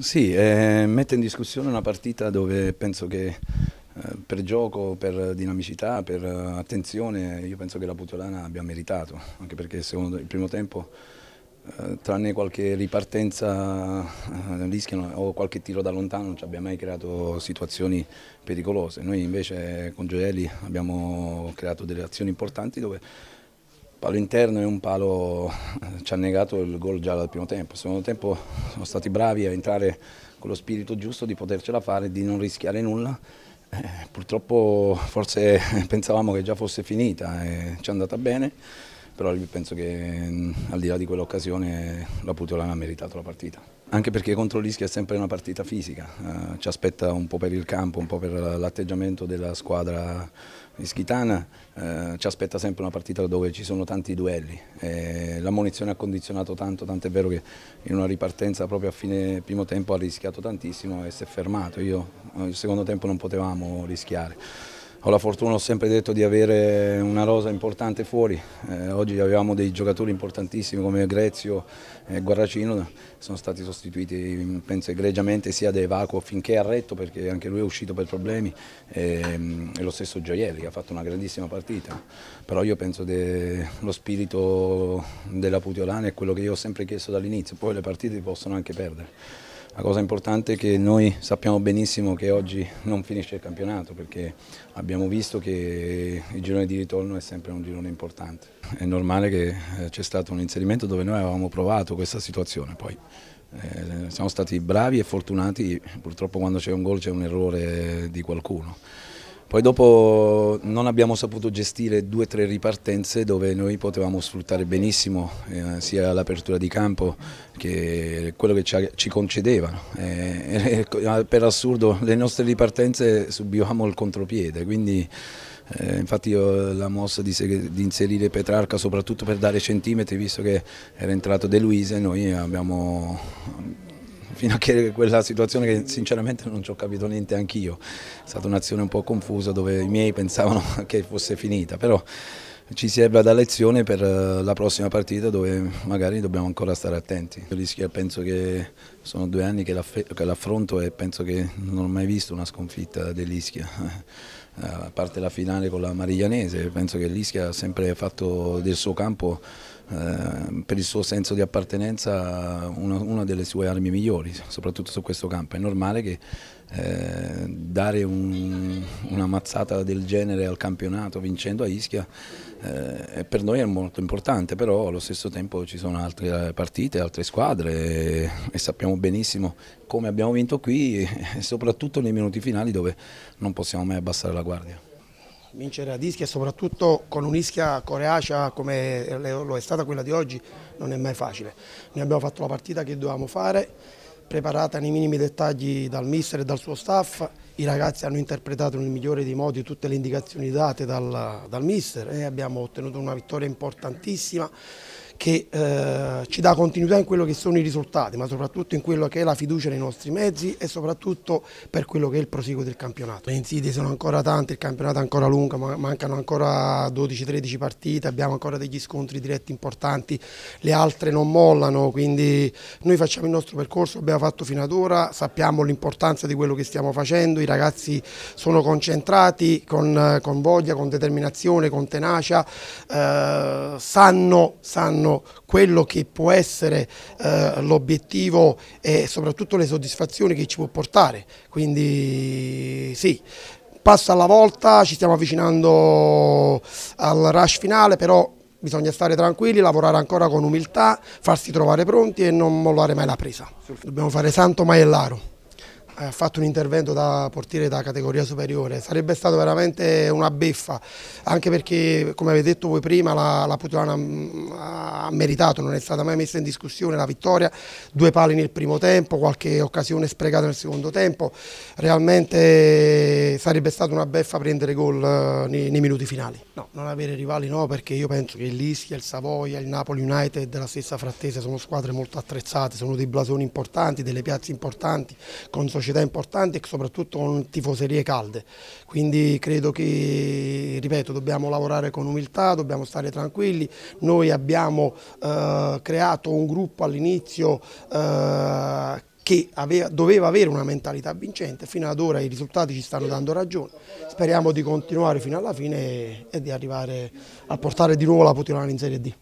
Sì, eh, mette in discussione una partita dove penso che eh, per gioco, per dinamicità, per attenzione, io penso che la Putolana abbia meritato, anche perché secondo il primo tempo, eh, tranne qualche ripartenza eh, rischiano o qualche tiro da lontano, non ci abbia mai creato situazioni pericolose. Noi invece con Gioielli abbiamo creato delle azioni importanti dove palo interno e un palo eh, ci ha negato il gol già dal primo tempo. Al secondo tempo sono stati bravi a entrare con lo spirito giusto di potercela fare, di non rischiare nulla. Eh, purtroppo forse pensavamo che già fosse finita e eh, ci è andata bene però penso che mm, al di là di quell'occasione la Putolana ha meritato la partita. Anche perché contro l'Ischia è sempre una partita fisica, eh, ci aspetta un po' per il campo, un po' per l'atteggiamento della squadra ischitana, eh, ci aspetta sempre una partita dove ci sono tanti duelli. Eh, la ha condizionato tanto, è vero che in una ripartenza proprio a fine primo tempo ha rischiato tantissimo e si è fermato. Io nel eh, secondo tempo non potevamo rischiare ho la fortuna, ho sempre detto, di avere una rosa importante fuori. Eh, oggi avevamo dei giocatori importantissimi come Grezio e Guarracino, sono stati sostituiti, penso egregiamente, sia da Evacuo finché ha retto, perché anche lui è uscito per problemi, e, e lo stesso Gioielli che ha fatto una grandissima partita. Però io penso che lo spirito della Putiolana è quello che io ho sempre chiesto dall'inizio, poi le partite possono anche perdere. La cosa importante è che noi sappiamo benissimo che oggi non finisce il campionato perché abbiamo visto che il girone di ritorno è sempre un girone importante. È normale che eh, c'è stato un inserimento dove noi avevamo provato questa situazione, poi eh, siamo stati bravi e fortunati, purtroppo quando c'è un gol c'è un errore di qualcuno. Poi dopo non abbiamo saputo gestire due o tre ripartenze dove noi potevamo sfruttare benissimo eh, sia l'apertura di campo che quello che ci, ci concedevano. Eh, eh, eh, per assurdo le nostre ripartenze subivamo il contropiede, quindi eh, infatti la mossa di, di, inserire Petrarca soprattutto per dare centimetri, visto che era entrato De Luise, noi abbiamo fino a che quella situazione che sinceramente non ci ho capito niente anch'io, è stata un'azione un po' confusa dove i miei pensavano che fosse finita, però ci serve da lezione per eh, la prossima partita dove magari dobbiamo ancora stare attenti. Il rischio penso che sono due anni che l'affronto e penso che non ho mai visto una sconfitta dell'Ischia eh, a parte la finale con la Mariglianese, penso che l'Ischia ha sempre fatto del suo campo eh, per il suo senso di appartenenza una, una, delle sue armi migliori, soprattutto su questo campo. È normale che eh, dare un, una mazzata del genere al campionato vincendo a Ischia eh, per noi è molto importante, però allo stesso tempo ci sono altre partite, altre squadre e, e sappiamo benissimo come abbiamo vinto qui e soprattutto nei minuti finali dove non possiamo mai abbassare la guardia. Vincere a Ischia e soprattutto con un'Ischia coreacea come lo è stata quella di oggi non è mai facile. Noi abbiamo fatto la partita che dovevamo fare, preparata nei minimi dettagli dal mister e dal suo staff, i ragazzi hanno interpretato nel migliore dei modi tutte le indicazioni date dal, dal mister e eh, abbiamo ottenuto una vittoria importantissima che eh, ci dà continuità in quello che sono i risultati, ma soprattutto in quello che è la fiducia nei nostri mezzi e soprattutto per quello che è il prosieguo del campionato. Le insidie sono ancora tante, il campionato è ancora lungo, mancano ancora 12-13 partite, abbiamo ancora degli scontri diretti importanti, le altre non mollano, quindi noi facciamo il nostro percorso, l'abbiamo fatto fino ad ora, sappiamo l'importanza di quello che stiamo facendo, i ragazzi sono concentrati con, con voglia, con determinazione, con tenacia, eh, sanno, sanno lontano quello che può essere eh, l'obiettivo e soprattutto le soddisfazioni che ci può portare, quindi sì, passo alla volta, ci stiamo avvicinando al rush finale, però bisogna stare tranquilli, lavorare ancora con umiltà, farsi trovare pronti e non mollare mai la presa. Dobbiamo fare santo maiellaro ha fatto un intervento da portiere da categoria superiore, sarebbe stato veramente una beffa, anche perché come avete detto voi prima la, la Putolana mm, ha meritato, non è stata mai messa in discussione la vittoria, due pali nel primo tempo, qualche occasione sprecata nel secondo tempo, realmente sarebbe stata una beffa prendere gol eh, nei, nei minuti finali. No, non avere rivali no, perché io penso che Lischia, il Savoia, il Napoli United, la stessa Frattese sono squadre molto attrezzate, sono dei blasoni importanti, delle piazze importanti, con società società importanti e soprattutto con tifoserie calde. Quindi credo che, ripeto, dobbiamo lavorare con umiltà, dobbiamo stare tranquilli. Noi abbiamo eh, creato un gruppo all'inizio eh, che aveva, doveva avere una mentalità vincente, fino ad ora i risultati ci stanno dando ragione, speriamo di continuare fino alla fine e, di arrivare a portare di nuovo la Putilana in Serie D.